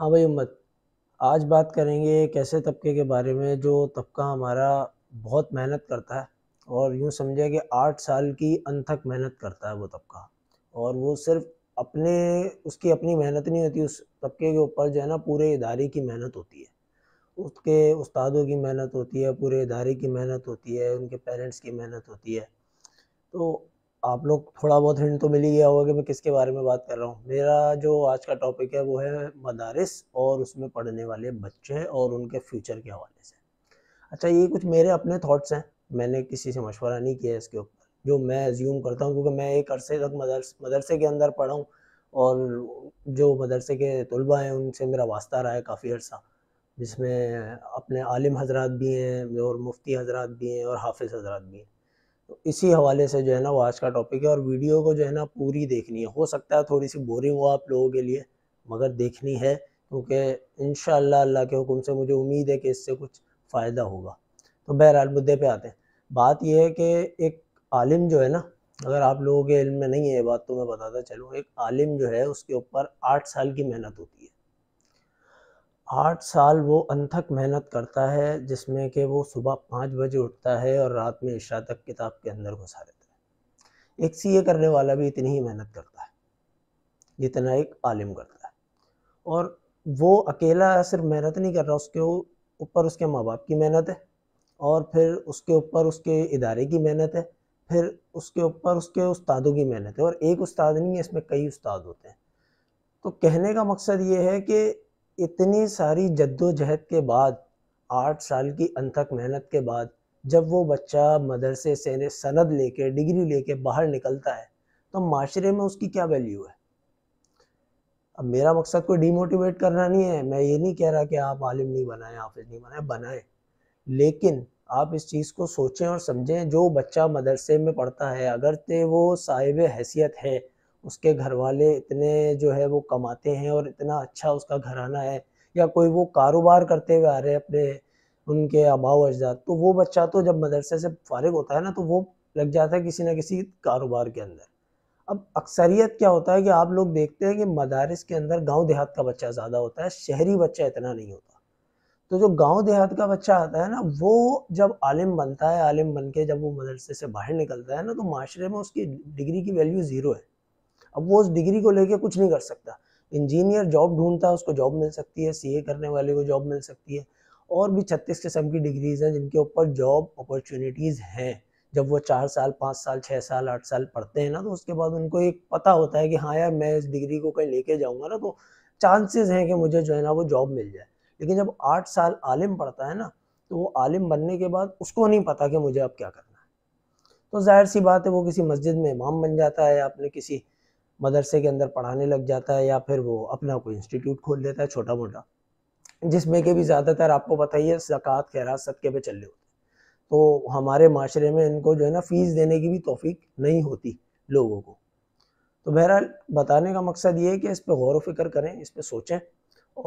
हाँ भाई उम्मत आज बात करेंगे एक ऐसे तबके के बारे में जो तबका हमारा बहुत मेहनत करता है और यूँ समझे कि आठ साल की अनथक मेहनत करता है वो तबका और वो सिर्फ अपने उसकी अपनी मेहनत नहीं होती उस तबके के ऊपर जो है ना पूरे इदारे की मेहनत होती है उसके उस्तादों की मेहनत होती है पूरे इदारे की मेहनत होती है उनके पेरेंट्स की मेहनत होती है तो आप लोग थोड़ा बहुत हिंट तो मिल ही गया होगा कि मैं किसके बारे में बात कर रहा हूँ मेरा जो आज का टॉपिक है वो है मदारस और उसमें पढ़ने वाले बच्चे और उनके फ्यूचर के हवाले से अच्छा ये कुछ मेरे अपने थाट्स हैं मैंने किसी से मशवरा नहीं किया इसके ऊपर जो मैं एज्यूम करता हूँ क्योंकि मैं एक अरसे तक मदरस मदरसे के अंदर पढ़ा हूँ और जो मदरसे के तलबा हैं उनसे मेरा वास्ता रहा है काफ़ी अर्सा जिसमें अपने आलिम हजरात भी हैं और मुफ्ती हजरात भी हैं और हाफिज़ हजरात भी हैं तो इसी हवाले से जो है ना वो आज का टॉपिक है और वीडियो को जो है ना पूरी देखनी है हो सकता है थोड़ी सी बोरिंग हो आप लोगों के लिए मगर देखनी है क्योंकि इन अल्लाह के हुक्म से मुझे उम्मीद है कि इससे कुछ फ़ायदा होगा तो बहरहाल मुद्दे पे आते हैं बात यह है कि एक आलिम जो है ना अगर आप लोगों के इल्म में नहीं है ये बात तो मैं बताता चलूँ एक आलिम जो है उसके ऊपर आठ साल की मेहनत होती है आठ साल वो अनथक मेहनत करता है जिसमें कि वो सुबह पाँच बजे उठता है और रात में ईशा तक किताब के अंदर घुसा रहता है एक सीए करने वाला भी इतनी ही मेहनत करता है जितना एक आलिम करता है और वो अकेला सिर्फ मेहनत नहीं कर रहा उसके ऊपर उसके माँ बाप की मेहनत है और फिर उसके ऊपर उसके इदारे की मेहनत है फिर उसके ऊपर उसके उस्तादों की मेहनत है और एक उस्ताद नहीं है इसमें कई उस्ताद होते हैं तो कहने का मकसद ये है कि इतनी सारी जद्दोजहद के बाद आठ साल की अनथक मेहनत के बाद जब वो बच्चा मदरसे से सनद लेके डिग्री लेके बाहर निकलता है तो माशरे में उसकी क्या वैल्यू है अब मेरा मकसद को डीमोटिवेट करना नहीं है मैं ये नहीं कह रहा कि आप आलिम नहीं बनाएं हाफिज नहीं बनाएं बनाएं लेकिन आप इस चीज़ को सोचें और समझें जो बच्चा मदरसे में पढ़ता है अगर ते वो साहिब हैसियत है उसके घर वाले इतने जो है वो कमाते हैं और इतना अच्छा उसका घराना है या कोई वो कारोबार करते हुए आ रहे हैं अपने उनके अबाव अजदाद तो वो बच्चा तो जब मदरसे से फारिग होता है ना तो वो लग जाता है किसी ना किसी कारोबार के अंदर अब अक्सरियत क्या होता है कि आप लोग देखते हैं कि मदारस के अंदर गांव देहात का बच्चा ज़्यादा होता है शहरी बच्चा इतना नहीं होता तो जो गांव देहात का बच्चा आता है ना वो जब आलिम बनता है आलिम बन के जब वो मदरसे से बाहर निकलता है ना तो माशरे में उसकी डिग्री की वैल्यू ज़ीरो है अब वो उस डिग्री को लेके कुछ नहीं कर सकता इंजीनियर जॉब ढूंढता है उसको जॉब मिल सकती है सीए करने वाले को जॉब मिल सकती है और भी छत्तीस किस्म की डिग्रीज हैं जिनके ऊपर जॉब अपॉर्चुनिटीज़ हैं जब वो चार साल पाँच साल छः साल आठ साल पढ़ते हैं ना तो उसके बाद उनको एक पता होता है कि हाँ यार मैं इस डिग्री को कहीं लेके जाऊँगा ना तो चांसेस हैं कि मुझे जो है ना वो जॉब मिल जाए लेकिन जब आठ साल आलिम पढ़ता है ना तो वो आलिम बनने के बाद उसको नहीं पता कि मुझे अब क्या करना है तो जाहिर सी बात है वो किसी मस्जिद में इमाम बन जाता है या अपने किसी मदरसे के अंदर पढ़ाने लग जाता है या फिर वो अपना कोई इंस्टीट्यूट खोल देता है छोटा मोटा जिसमें कि भी ज़्यादातर आपको पता ही है जक़ात खैरात सदक़े पे चल रहे होते हैं तो हमारे माशरे में इनको जो है ना फ़ीस देने की भी तोफ़ी नहीं होती लोगों को तो बहरहाल बताने का मकसद ये है कि इस पर गौर वफिक्र करें इस पर सोचें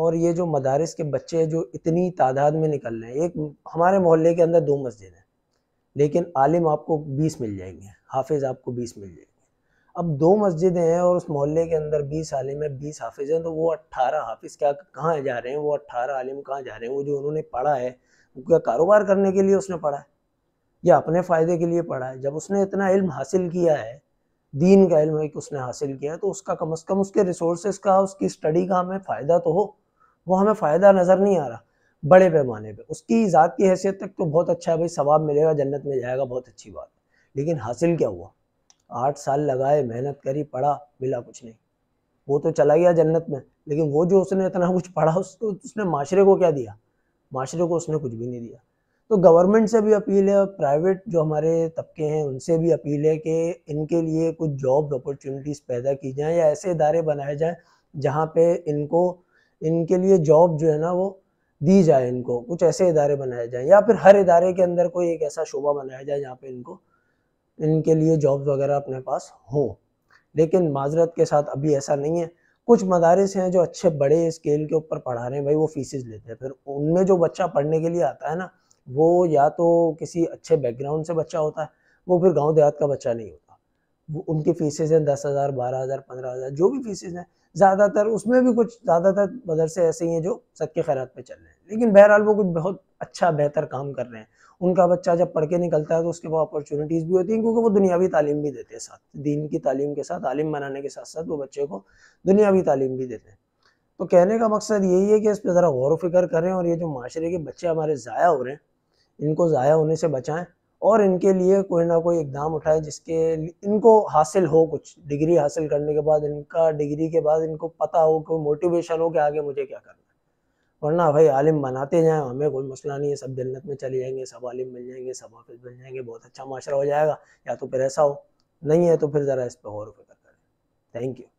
और ये जो मदारस के बच्चे जो इतनी तादाद में निकल रहे हैं एक हमारे मोहल्ले के अंदर दो मस्जिद हैं लेकिन आलिम आपको बीस मिल जाएंगे हाफिज़ आपको बीस मिल जाएंगे अब दो मस्जिदें हैं और उस मोहल्ले के अंदर बीस आलिम है बीस हाफिज़ हैं तो वो अट्ठारह हाफिज़ क्या कहाँ जा रहे हैं वो अट्ठारह आलिम कहाँ जा रहे हैं वो जो उन्होंने पढ़ा है वो क्या कारोबार करने के लिए उसने पढ़ा है या अपने फ़ायदे के लिए पढ़ा है जब उसने इतना इल्म हासिल किया है दीन का इल्म है कि उसने हासिल किया है तो उसका कम अज़ कम उसके रिसोर्स का उसकी स्टडी का हमें फ़ायदा तो हो वो हमें फ़ायदा नज़र नहीं आ रहा बड़े पैमाने पर उसकी ज़ात की हैसियत तक तो बहुत अच्छा है भाई सवाब मिलेगा जन्नत में जाएगा बहुत अच्छी बात लेकिन हासिल क्या हुआ आठ साल लगाए मेहनत करी पढ़ा मिला कुछ नहीं वो तो चला गया जन्नत में लेकिन वो जो उसने इतना कुछ पढ़ा उसको उसने माशरे को क्या दिया माशरे को उसने कुछ भी नहीं दिया तो गवर्नमेंट से भी अपील है प्राइवेट जो हमारे तबके हैं उनसे भी अपील है कि इनके लिए कुछ जॉब अपॉर्चुनिटीज़ पैदा की जाएँ या ऐसे इदारे बनाए जाएँ जहाँ पे इनको इनके लिए जॉब जो है ना वो दी जाए इनको कुछ ऐसे इदारे बनाए जाएँ या फिर हर इदारे के अंदर कोई एक ऐसा शोबा बनाया जाए जहाँ पे इनको इनके लिए जॉब्स वगैरह अपने पास हों लेकिन माजरत के साथ अभी ऐसा नहीं है कुछ मदारस हैं जो अच्छे बड़े स्केल के ऊपर पढ़ा रहे हैं भाई वो फीसिस लेते हैं फिर उनमें जो बच्चा पढ़ने के लिए आता है ना वो या तो किसी अच्छे बैकग्राउंड से बच्चा होता है वो फिर गाँव देहात का बच्चा नहीं होता वो उनकी फीसेज हैं दस हज़ार बारह हज़ार पंद्रह हज़ार जो भी फीसेज हैं ज़्यादातर उसमें भी कुछ ज़्यादातर मदरसे ऐसे ही हैं जो सदके खैरात पे चल रहे हैं लेकिन बहरहाल वो कुछ बहुत अच्छा बेहतर काम कर रहे हैं उनका बच्चा जब पढ़ के निकलता है तो उसके वो अपॉर्चुनिटीज़ भी होती हैं क्योंकि वो दुनियावी तालीम भी देते हैं साथ दीन की तालीम के साथ तालीम बनाने के साथ साथ वो बच्चे को दुनियावी तालीम भी देते हैं तो कहने का मकसद यही है कि इस पर ज़रा गौर व फिक्र करें और ये जो माशरे के बच्चे हमारे ज़ाया हो रहे हैं इनको ज़ाया होने से बचाएँ और इनके लिए कोई ना कोई इकदाम उठाए जिसके इनको हासिल हो कुछ डिग्री हासिल करने के बाद इनका डिग्री के बाद इनको पता हो कोई मोटिवेशन हो कि आगे मुझे क्या करना है वरना भाई आलिम बनाते जाएं हमें कोई मसला नहीं है सब जन्नत में चले जाएंगे सब आलिम मिल जाएंगे सब हाफिज मिल जाएंगे बहुत अच्छा माशरा हो जाएगा या तो फिर ऐसा हो नहीं है तो फिर ज़रा इस पर गौर फिक्र करें थैंक यू